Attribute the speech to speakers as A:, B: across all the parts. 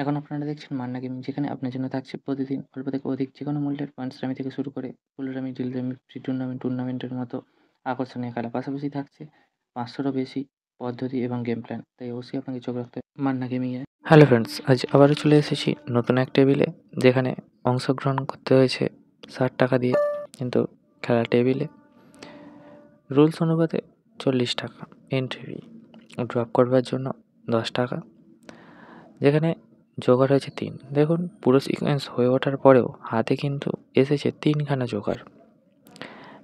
A: এখন আপনারা দেখছেন মান্না গেমিং যেখানে আপনার জন্য থাকছে প্রতিদিন অল্প থেকে অধিক যে কোনো মূল্যের পাঞ্চরামি থেকে শুরু করে ফুলরামি ডিলরামি ফ্রি টুর্নামেন্ট টুর্নামেন্টের মতো আকর্ষণীয় খেলা পাশাপাশি থাকছে পাঁচশোরও বেশি পদ্ধতি এবং গেম প্ল্যান তাই অবশ্যই আপনাকে চোখ রাখতে মান্না গেমিংয়ে হ্যালো ফ্রেন্ডস আজ আবারও চলে এসেছি নতুন এক টেবিলে যেখানে অংশগ্রহণ করতে হয়েছে ষাট টাকা দিয়ে কিন্তু খেলা টেবিলে রুলস অনুপাতে চল্লিশ টাকা এন্ট্রি ড্রপ করবার জন্য দশ টাকা যেখানে জোগাড় হয়েছে তিন দেখুন পুরো সিকোয়েন্স হয়ে ওঠার পরেও হাতে কিন্তু এসেছে তিনখানা জোগাড়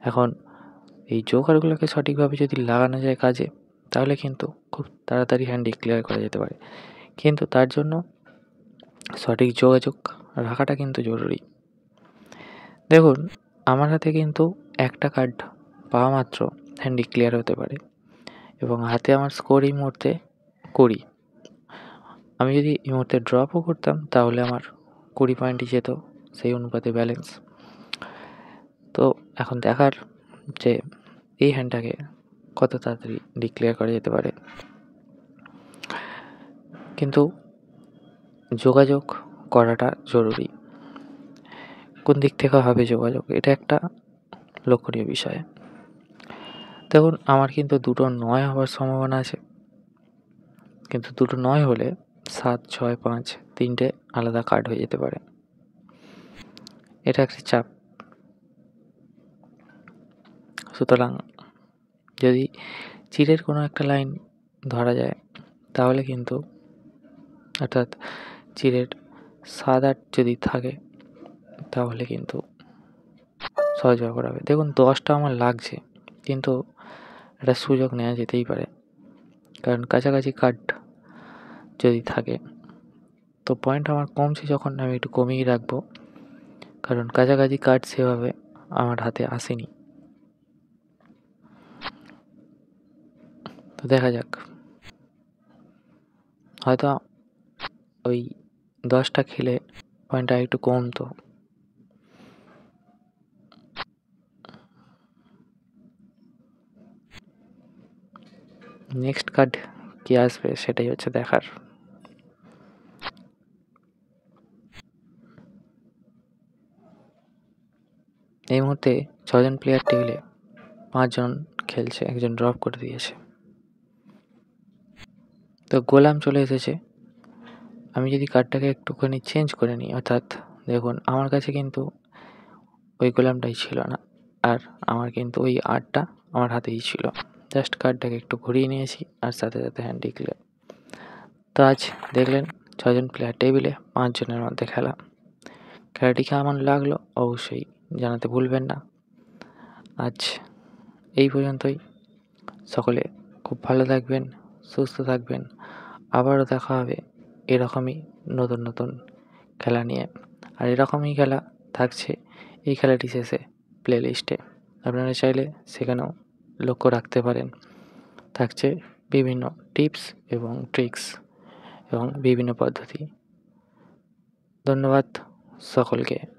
A: এখন এই জোগাড়গুলোকে সঠিকভাবে যদি লাগানো যায় কাজে তাহলে কিন্তু খুব তাড়াতাড়ি হ্যান্ডি ক্লিয়ার করা যেতে পারে কিন্তু তার জন্য সঠিক যোগাযোগ রাখাটা কিন্তু জরুরি দেখুন আমার হাতে কিন্তু একটা কার্ড পাওয়া মাত্র হ্যান্ডি ক্লিয়ার হতে পারে এবং হাতে আমার স্কোর এই মুহূর্তে কুড়ি আমি যদি এই মুহূর্তে ড্রপও করতাম তাহলে আমার কুড়ি পয়েন্টই যেত সেই অনুপাতে ব্যালেন্স তো এখন দেখার যে এই হ্যান্ডটাকে কত তাড়াতাড়ি ডিক্লেয়ার করা যেতে পারে কিন্তু যোগাযোগ করাটা জরুরি কোন দিক থেকে হবে যোগাযোগ এটা একটা লক্ষণীয় বিষয় দেখুন আমার কিন্তু দুটো নয় হওয়ার সম্ভাবনা আছে কিন্তু দুটো নয় হলে সাত ছয় পাঁচ তিনটে আলাদা কার্ড হয়ে যেতে পারে এটা একটা চাপ সুতরাং যদি চিরের কোনো একটা লাইন ধরা যায় তাহলে কিন্তু অর্থাৎ চিরের সাত আট যদি থাকে তাহলে কিন্তু সহজ ব্যাপার হবে দেখুন দশটা আমার লাগছে কিন্তু একটা সুযোগ নেওয়া যেতেই পারে কারণ কাছাকাছি কার্ড যদি থাকে তো পয়েন্ট আমার কমছে যখন আমি একটু কমিয়ে রাখবো কারণ কাছাকাছি কার্ড সেভাবে আমার হাতে আসেনি তো দেখা যাক হয়তো ওই দশটা খেলে পয়েন্টটা একটু কমতো নেক্সট কার্ড কী আসবে সেটাই হচ্ছে দেখার এই মুহূর্তে ছজন প্লেয়ার টেবিলে পাঁচজন খেলছে একজন ড্রপ করে দিয়েছে তো গোলাম চলে এসেছে আমি যদি কার্ডটাকে একটুখানি চেঞ্জ করে নিই অর্থাৎ দেখুন আমার কাছে কিন্তু ওই গোলামটাই ছিল না আর আমার কিন্তু ওই আর্টটা আমার হাতেই ছিল জাস্ট কার্ডটাকে একটু ঘুরিয়ে নিয়েছি আর সাথে সাথে হ্যান্ড ডিক্লেয়ার তো আজ দেখলেন ছজন প্লেয়ার টেবিলে পাঁচজনের মধ্যে খেলা খেলাটি কেমন লাগলো অবশ্যই জানাতে ভুলবেন না আজ এই পর্যন্তই সকলে খুব ভালো থাকবেন সুস্থ থাকবেন আবারও দেখা হবে এরকমই নতুন নতুন খেলা নিয়ে আর এরকমই খেলা থাকছে এই খেলাটি শেষে প্লেলিস্টে আপনারা চাইলে সেখানেও লক্ষ্য রাখতে পারেন থাকছে বিভিন্ন টিপস এবং ট্রিক্স এবং বিভিন্ন পদ্ধতি ধন্যবাদ সকলকে